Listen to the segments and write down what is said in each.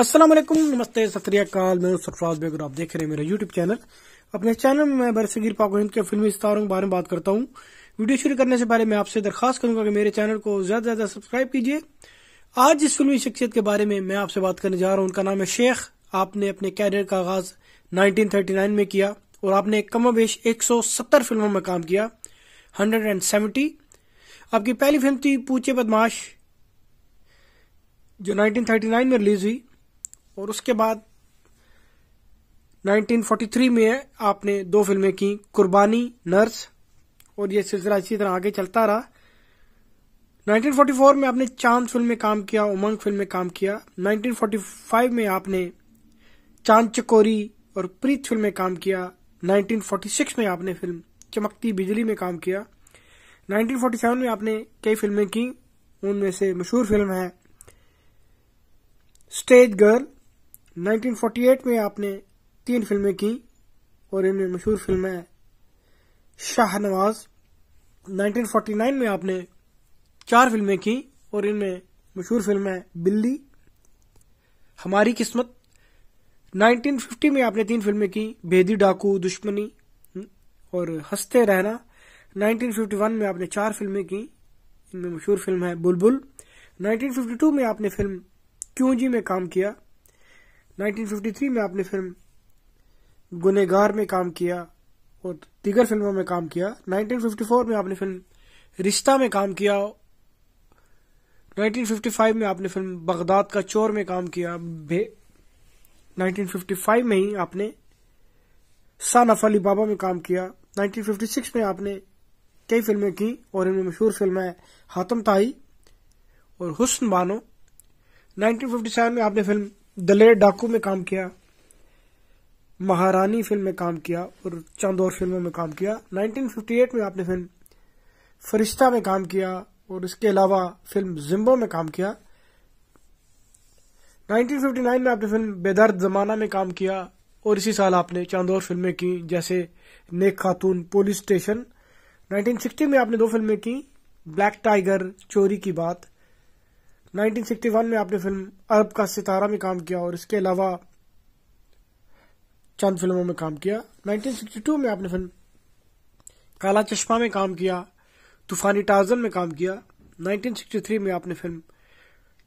असलम नमस्ते सतरीकाल मैं सरफराज बेगर आप देख रहे हैं मेरा यूट्यूब चैनल अपने चैनल में मैं बरसगीर पाको हिंद के फिल्मी सितारों के बारे में बात करता हूँ वीडियो शुरू करने से पहले मैं आपसे दरखास्त करूंगा कि मेरे चैनल को ज्यादा से ज्यादा सब्सक्राइब कीजिए आज जिस फिल्मी शख्सियत के बारे में मैं आपसे बात करने जा रहा हूँ उनका नाम है शेख आपने अपने कैरियर का आगाज नाइनटीन में किया और आपने कमोबेश 170 फिल्मों में काम किया हंड्रेड आपकी पहली फिल्म थी पूछे बदमाश जो 1939 में रिलीज हुई और उसके बाद 1943 में आपने दो फिल्में की कुर्बानी नर्स और ये सिलसिला इसी तरह आगे चलता रहा 1944 में आपने चांद फिल्म में काम किया उमंग फिल्म में काम किया 1945 में आपने चांद चकोरी और प्रीत फिल्म में काम किया 1946 में आपने फिल्म चमकती बिजली में काम किया 1947 में आपने कई फिल्में की उनमें से मशहूर फिल्म है स्टेज गर्ल 1948 में आपने तीन फिल्में की और इनमें मशहूर फिल्म है शाहनवाज 1949 में आपने चार फिल्में की और इनमें मशहूर फिल्म है बिल्ली हमारी किस्मत 1950 में आपने तीन फिल्में की भेदी डाकू दुश्मनी और हंसते रहना 1951 में आपने चार फिल्में की इनमें मशहूर फिल्म है बुलबुल 1952 में आपने फिल्म क्यों जी में काम किया 1953 में आपने फिल्म गुनेगार में काम किया और दिगर फिल्मों में काम किया 1954 में आपने फिल्म रिश्ता में काम किया 1955 में आपने फिल्म बगदाद का चोर में काम किया 1955 में ही आपने सानफ अली बाबा में काम किया 1956 में आपने कई फिल्में की और इनमें मशहूर फिल्म है हातम ताई और हुस्न बानो 1957 में आपने फिल्म दलेर डाकू में काम किया महारानी फिल्म में काम किया और चंद और फिल्मों में काम किया 1958 में आपने फिल्म फरिश्ता में काम किया और इसके अलावा फिल्म जिम्बो में काम किया 1959 में आपने फिल्म बेदर्द जमाना में काम किया और इसी साल आपने चंद और फिल्में की जैसे नेक खातून पुलिस स्टेशन 1960 में आपने दो फिल्में की ब्लैक टाइगर चोरी की बात 1961 में आपने फिल्म अरब का सितारा में काम किया और इसके अलावा चंद फिल्मों में काम किया 1962 में आपने फिल्म काला चश्मा में काम किया तूफानी टार्जन में काम किया 1963 में आपने फिल्म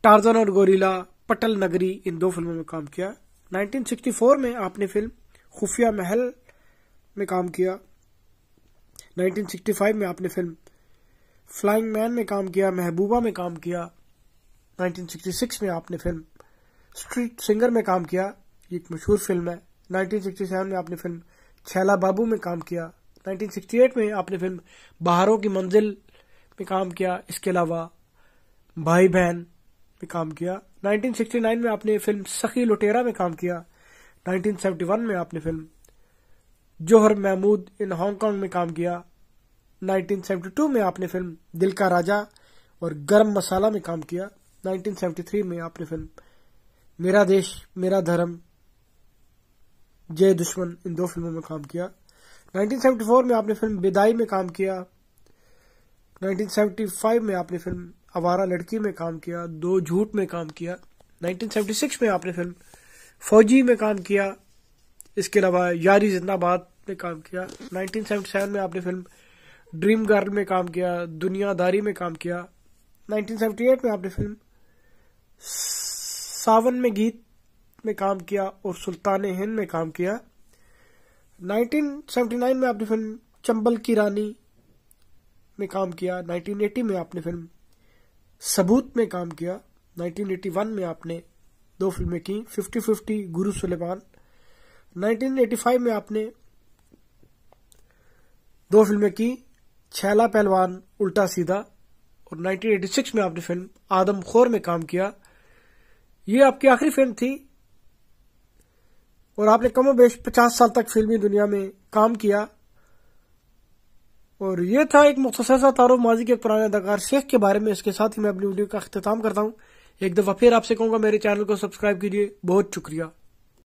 टार्जन और गोरीला पटल नगरी इन दो फिल्मों में काम किया 1964 में आपने फिल्म खुफिया महल में काम किया 1965 में आपने फिल्म फ्लाइंग मैन में काम किया महबूबा में काम किया 1966 में आपने फिल्म स्ट्रीट सिंगर में काम किया ये एक मशहूर फिल्म है 1967 में आपने फिल्म छैला बाबू में काम किया 1968 में आपने फिल्म बहारों की मंजिल में काम किया इसके अलावा भाई बहन में काम किया 1969 में आपने फिल्म सखी लुटेरा में काम किया 1971 में आपने film Johar Mehmood in Hong Kong में काम किया 1972 में आपने फिल्म दिल का राजा और गर्म मसाला में काम किया 1973 में आपने फिल्म मेरा देश मेरा धर्म जय दुश्मन इन दो फिल्मों में काम किया 1974 में आपने फिल्म बिदाई में काम किया 1975 में आपने फिल्म आवारा लड़की में काम किया दो झूठ में काम किया 1976 में आपने फिल्म फौजी में काम किया इसके अलावा यारी जिंदाबाद में काम किया 1977 में आपने फिल्म ड्रीम गर्ल में काम किया दुनियादारी में काम किया 1978 में आपने फिल्म सावन में गीत में काम किया और सुल्तान हिंद में काम किया 1979 में आपने फिल्म चंबल की रानी में काम किया 1980 में आपने फिल्म सबूत में काम किया 1981 में आपने दो फिल्में की 50-50 गुरु सुलेमान 1985 में आपने दो फिल्में की छैला पहलवान उल्टा सीधा और 1986 में आपने फिल्म आदमखोर में काम किया ये आपकी आखिरी फिल्म थी और आपने कमो बेश पचास साल तक फिल्मी दुनिया में काम किया और ये था एक मुख्तर सा माजी के पुराने अदाकार शेख के बारे में इसके साथ ही मैं अपनी वीडियो का अख्ताम करता हूं एक दफ़ा फिर आपसे कहूंगा मेरे चैनल को सब्सक्राइब कीजिए बहुत शुक्रिया